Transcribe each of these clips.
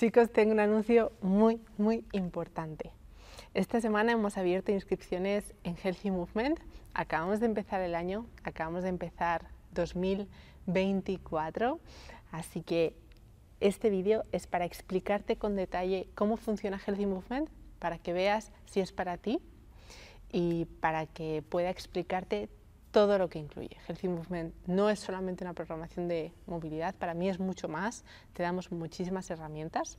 Chicos, tengo un anuncio muy, muy importante. Esta semana hemos abierto inscripciones en Healthy Movement. Acabamos de empezar el año, acabamos de empezar 2024, así que este vídeo es para explicarte con detalle cómo funciona Healthy Movement, para que veas si es para ti y para que pueda explicarte todo lo que incluye. Healthy Movement no es solamente una programación de movilidad, para mí es mucho más, te damos muchísimas herramientas.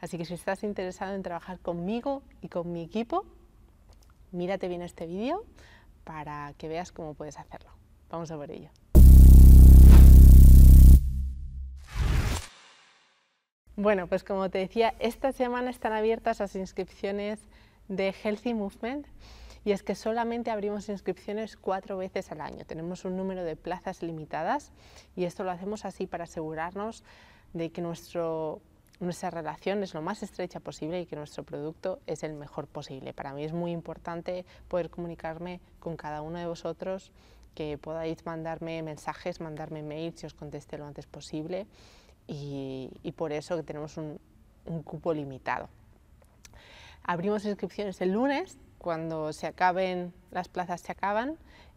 Así que si estás interesado en trabajar conmigo y con mi equipo, mírate bien este vídeo para que veas cómo puedes hacerlo. Vamos a ver ello. Bueno, pues como te decía, esta semana están abiertas las inscripciones de Healthy Movement y es que solamente abrimos inscripciones cuatro veces al año. Tenemos un número de plazas limitadas y esto lo hacemos así para asegurarnos de que nuestro nuestra relación es lo más estrecha posible y que nuestro producto es el mejor posible. Para mí es muy importante poder comunicarme con cada uno de vosotros, que podáis mandarme mensajes, mandarme mails, si os conteste lo antes posible y, por eso que tenemos un, un cupo limitado. Abrimos inscripciones el lunes, cuando se acaben, las plazas se acaban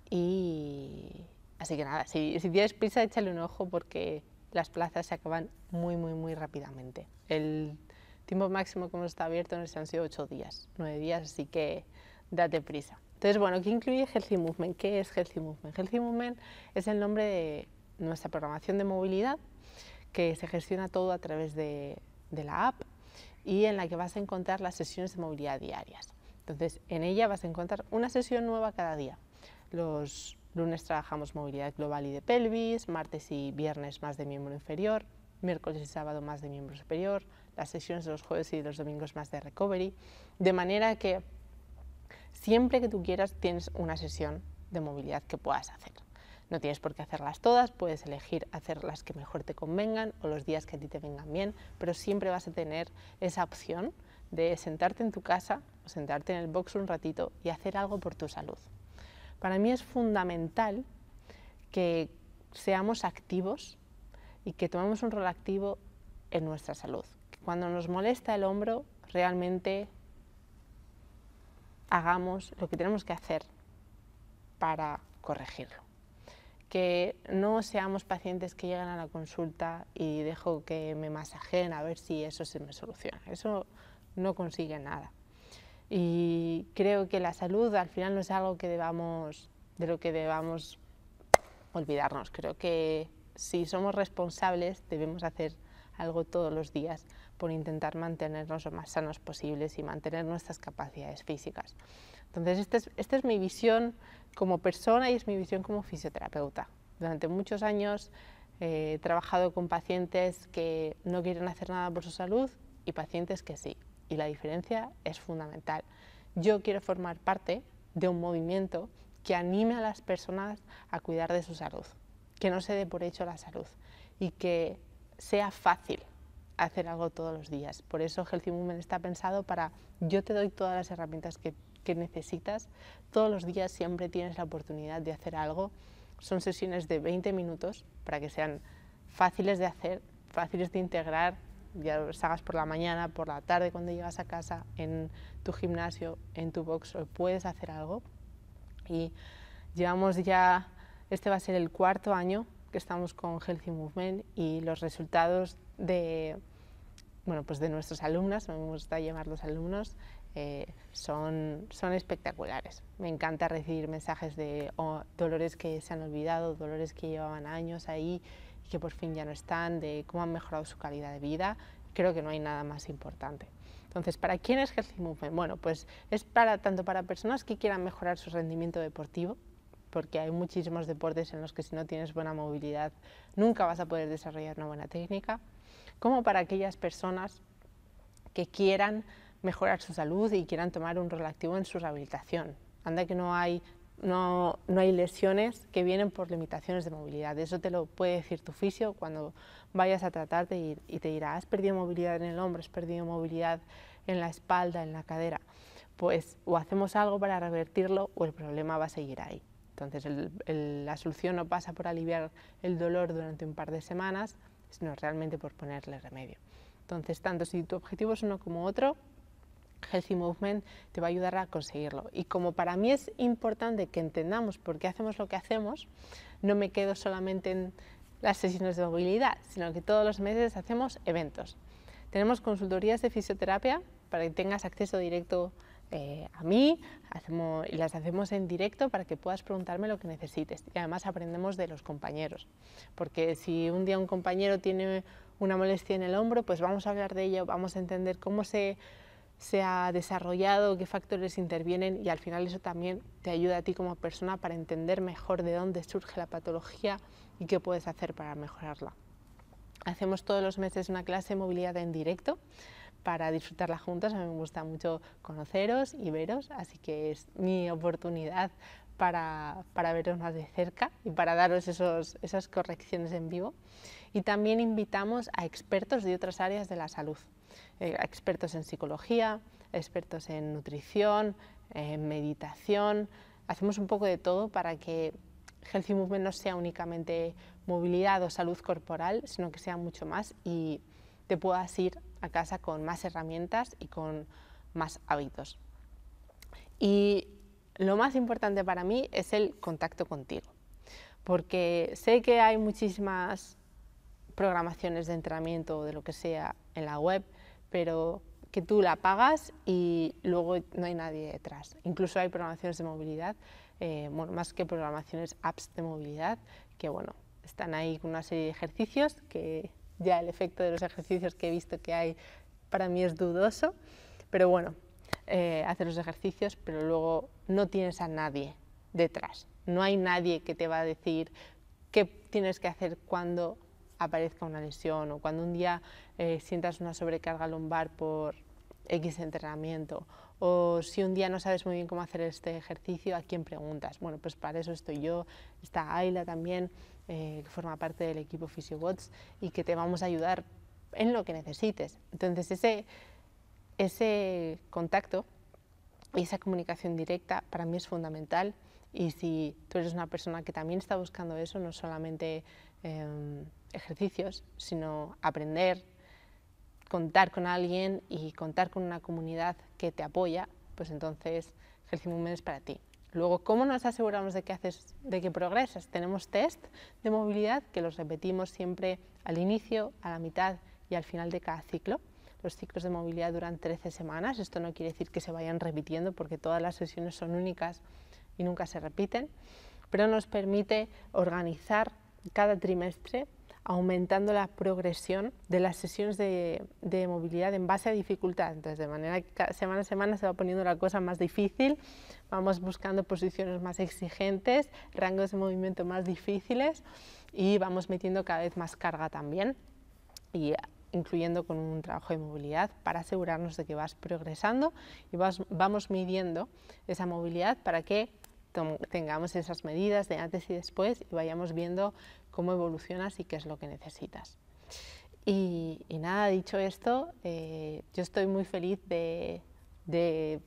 y así que nada, si, tienes prisa échale un ojo porque las plazas se acaban muy, muy, muy rápidamente. El tiempo máximo como está abierto nos han sido ocho días, nueve días, así que date prisa. Entonces, bueno, ¿qué incluye Healthy Movement? ¿Qué es Healthy Movement? Healthy Movement es el nombre de nuestra programación de movilidad que se gestiona todo a través de la app y en la que vas a encontrar las sesiones de movilidad diarias. Entonces, en ella vas a encontrar una sesión nueva cada día. Los lunes trabajamos movilidad global y de pelvis, martes y viernes más de miembro inferior, miércoles y sábado más de miembro superior, las sesiones de los jueves y los domingos más de recovery, de manera que siempre que tú quieras tienes una sesión de movilidad que puedas hacer. No tienes por qué hacerlas todas, puedes elegir hacer las que mejor te convengan o los días que a ti te vengan bien, pero siempre vas a tener esa opción de sentarte en tu casa, o sentarte en el box un ratito y hacer algo por tu salud. Para mí es fundamental que seamos activos y que tomemos un rol activo en nuestra salud. Cuando nos molesta el hombro, realmente hagamos lo que tenemos que hacer para corregirlo. Que no seamos pacientes que llegan a la consulta y dejo que me masajen a ver si eso se me soluciona. Eso no consigue nada. Y creo que la salud al final no es algo que debamos, de lo que debamos olvidarnos. Creo que si somos responsables debemos hacer algo todos los días por intentar mantenernos lo más sanos posibles y mantener nuestras capacidades físicas. Entonces, este esta es, mi visión como persona y es mi visión como fisioterapeuta. Durante muchos años eh, he trabajado con pacientes que no quieren hacer nada por su salud y pacientes que sí y la diferencia es fundamental. Yo quiero formar parte de un movimiento que anime a las personas a cuidar de su salud, que no se dé por hecho la salud y que sea fácil hacer algo todos los días. Por eso Healthy Movement está pensado para yo te doy todas las herramientas que, que necesitas, todos los días siempre tienes la oportunidad de hacer algo. Son sesiones de 20 minutos para que sean fáciles de hacer, fáciles de integrar, ya lo hagas por la mañana, por la tarde, cuando llegas a casa, en tu gimnasio, en tu box, puedes hacer algo. Y llevamos ya, este va a ser el cuarto año que estamos con Healthy Movement y los resultados de, bueno, pues de nuestros alumnas, me gusta los alumnos, eh, son, son espectaculares. Me encanta recibir mensajes de oh, dolores que se han olvidado, dolores que llevaban años ahí y que por fin ya no están, de cómo han mejorado su calidad de vida. Creo que no hay nada más importante. Entonces, ¿para quién es Healthy Movement? Bueno, pues es para, tanto para personas que quieran mejorar su rendimiento deportivo, porque hay muchísimos deportes en los que si no tienes buena movilidad nunca vas a poder desarrollar una buena técnica, como para aquellas personas que quieran mejorar su salud y quieran tomar un rol activo en su rehabilitación. Anda que no hay, no, no hay lesiones que vienen por limitaciones de movilidad. Eso te lo puede decir tu fisio cuando vayas a tratarte y, te dirá, has perdido movilidad en el hombro, has perdido movilidad en la espalda, en la cadera. Pues o hacemos algo para revertirlo o el problema va a seguir ahí. Entonces la solución no pasa por aliviar el dolor durante un par de semanas, sino realmente por ponerle remedio. Entonces, tanto si tu objetivo es uno como otro, Healthy Movement te va a ayudar a conseguirlo. Y como para mí es importante que entendamos por qué hacemos lo que hacemos, no me quedo solamente en las sesiones de movilidad, sino que todos los meses hacemos eventos. Tenemos consultorías de fisioterapia para que tengas acceso directo eh, a mí hacemos, y las hacemos en directo para que puedas preguntarme lo que necesites. Y además aprendemos de los compañeros, porque si un día un compañero tiene una molestia en el hombro, pues vamos a hablar de ello, vamos a entender cómo se se ha desarrollado, qué factores intervienen y al final eso también te ayuda a ti como persona para entender mejor de dónde surge la patología y qué puedes hacer para mejorarla. Hacemos todos los meses una clase de movilidad en directo para disfrutarla juntas. A mí me gusta mucho conoceros y veros, así que es mi oportunidad para, para veros más de cerca y para daros esas correcciones en vivo. Y también invitamos a expertos de otras áreas de la salud. Eh, expertos en psicología, expertos en nutrición, en meditación. Hacemos un poco de todo para que Healthy Movement no sea únicamente movilidad o salud corporal, sino que sea mucho más y te puedas ir a casa con más herramientas y con más hábitos. Y lo más importante para mí es el contacto contigo, porque sé que hay muchísimas programaciones de entrenamiento o de lo que sea en la web, pero que tú la pagas y luego no hay nadie detrás. Incluso hay programaciones de movilidad, eh, más que programaciones, apps de movilidad, que bueno, están ahí con una serie de ejercicios, que ya el efecto de los ejercicios que he visto que hay para mí es dudoso, pero bueno, eh, hacer los ejercicios, pero luego no tienes a nadie detrás. No hay nadie que te va a decir qué tienes que hacer cuando aparezca una lesión o cuando un día eh, sientas una sobrecarga lumbar por X entrenamiento o si un día no sabes muy bien cómo hacer este ejercicio, ¿a quién preguntas? Bueno, pues para eso estoy yo, está Ayla también, eh, que forma parte del equipo PhysioWatts y que te vamos a ayudar en lo que necesites. Entonces ese, ese contacto y esa comunicación directa para mí es fundamental y si tú eres una persona que también está buscando eso, no solamente... Em, ejercicios, sino aprender, contar con alguien y contar con una comunidad que te apoya, pues entonces Ejercicio un es para ti. Luego, ¿cómo nos aseguramos de que, haces, de que progresas? Tenemos test de movilidad que los repetimos siempre al inicio, a la mitad y al final de cada ciclo. Los ciclos de movilidad duran 13 semanas, esto no quiere decir que se vayan repitiendo porque todas las sesiones son únicas y nunca se repiten, pero nos permite organizar cada trimestre aumentando la progresión de las sesiones de, movilidad en base a dificultad. Entonces, de manera que semana a semana se va poniendo la cosa más difícil, vamos buscando posiciones más exigentes, rangos de movimiento más difíciles y vamos metiendo cada vez más carga también. Y incluyendo con un trabajo de movilidad para asegurarnos de que vas progresando y vamos midiendo esa movilidad para que tengamos esas medidas de antes y después y vayamos viendo cómo evolucionas y qué es lo que necesitas. Y, nada, dicho esto, eh, yo estoy muy feliz de, de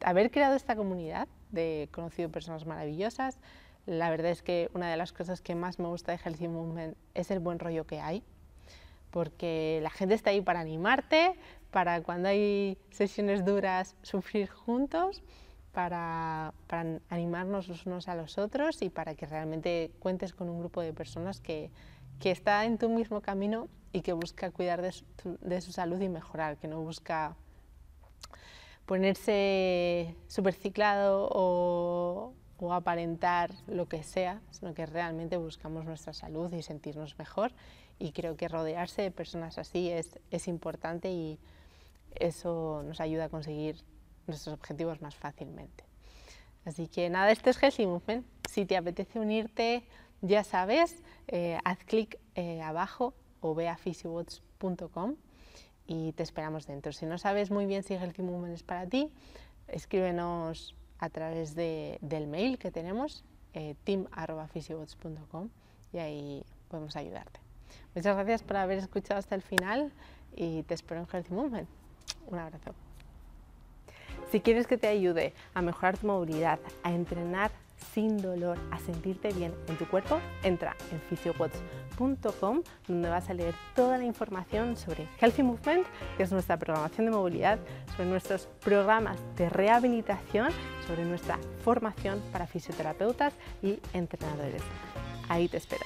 haber creado esta comunidad, de conocido personas maravillosas. La verdad es que una de las cosas que más me gusta de Healthy Movement es el buen rollo que hay, porque la gente está ahí para animarte, para cuando hay sesiones duras sufrir juntos para, animarnos los unos a los otros y para que realmente cuentes con un grupo de personas que, que está en tu mismo camino y que busca cuidar de su, salud y mejorar, que no busca ponerse superciclado o, o aparentar lo que sea, sino que realmente buscamos nuestra salud y sentirnos mejor. Y creo que rodearse de personas así es importante y eso nos ayuda a conseguir nuestros objetivos más fácilmente. Así que nada, este es Healthy Movement. Si te apetece unirte, ya sabes, eh, haz clic eh, abajo o ve a physiwatch.com y te esperamos dentro. Si no sabes muy bien si Healthy Movement es para ti, escríbenos a través del mail que tenemos, eh, y ahí podemos ayudarte. Muchas gracias por haber escuchado hasta el final y te espero en Healthy Movement. Un abrazo. Si quieres que te ayude a mejorar tu movilidad, a entrenar sin dolor, a sentirte bien en tu cuerpo, entra en fisiowatch.com donde vas a leer toda la información sobre Healthy Movement, que es nuestra programación de movilidad, sobre nuestros programas de rehabilitación, sobre nuestra formación para fisioterapeutas y entrenadores. Ahí te espero.